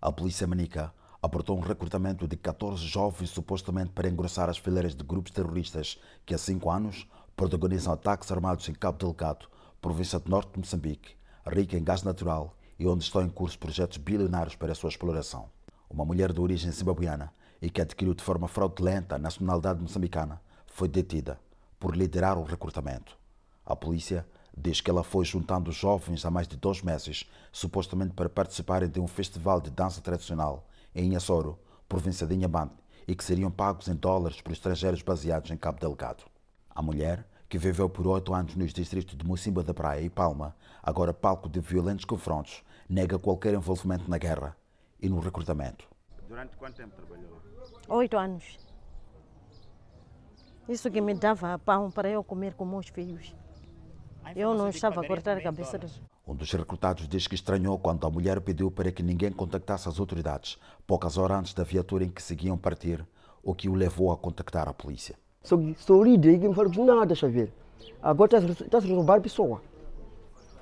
a polícia manica aportou um recrutamento de 14 jovens supostamente para engrossar as fileiras de grupos terroristas que há cinco anos protagonizam ataques armados em Cabo Delgado, província do norte de Moçambique, rica em gás natural e onde estão em curso projetos bilionários para a sua exploração. Uma mulher de origem zimbabuiana e que adquiriu de forma fraudulenta a nacionalidade moçambicana foi detida por liderar o recrutamento. A polícia Diz que ela foi juntando jovens há mais de dois meses, supostamente para participarem de um festival de dança tradicional em Açoro, província de Inhambane, e que seriam pagos em dólares por estrangeiros baseados em Cabo Delgado. A mulher, que viveu por oito anos nos distritos de Mocimba da Praia e Palma, agora palco de violentos confrontos, nega qualquer envolvimento na guerra e no recrutamento. Durante quanto tempo trabalhou? Oito anos. Isso que me dava pão para eu comer com meus filhos. Eu não estava a cortar a cabeça dos. Um dos recrutados diz que estranhou quando a mulher pediu para que ninguém contactasse as autoridades, poucas horas antes da viatura em que seguiam partir, o que o levou a contactar a polícia. Sorri, diga, não falo nada, Xavier. Agora está a roubar a pessoa.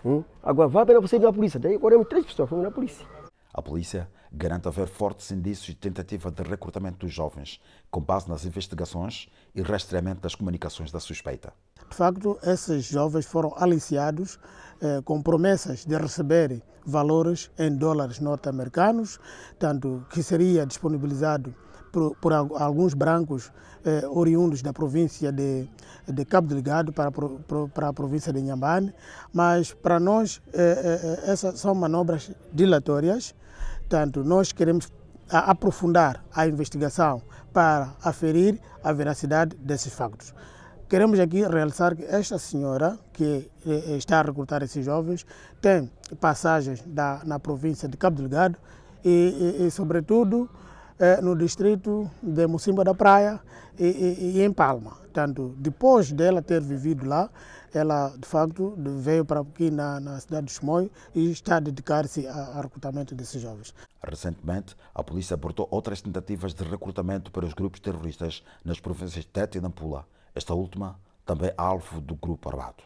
Hum? Agora vá para você da polícia. Daí corremos é três pessoas, fomos na polícia. A polícia garante haver fortes indícios de tentativa de recrutamento dos jovens, com base nas investigações e rastreamento das comunicações da suspeita facto, esses jovens foram aliciados eh, com promessas de receber valores em dólares norte-americanos, tanto que seria disponibilizado por, por, alguns brancos eh, oriundos da província de, de Cabo Delgado para, para a província de Inhambane, mas para nós eh, eh, essas são manobras dilatórias, tanto nós queremos aprofundar a investigação para aferir a veracidade desses factos. Queremos aqui realçar que esta senhora que eh, eh, está a recrutar esses jovens tem passagens da, na província de Cabo Delgado e, e, e sobretudo, eh, no distrito de Mocimba da Praia e, e, e, em Palma. Tanto depois dela ter vivido lá, ela de facto veio para aqui na, na cidade de Chimoio e está a dedicar-se ao recrutamento desses jovens. Recentemente, a polícia abortou outras tentativas de recrutamento para os grupos terroristas nas províncias de Tete e Nampula. Esta última também alvo do grupo armado.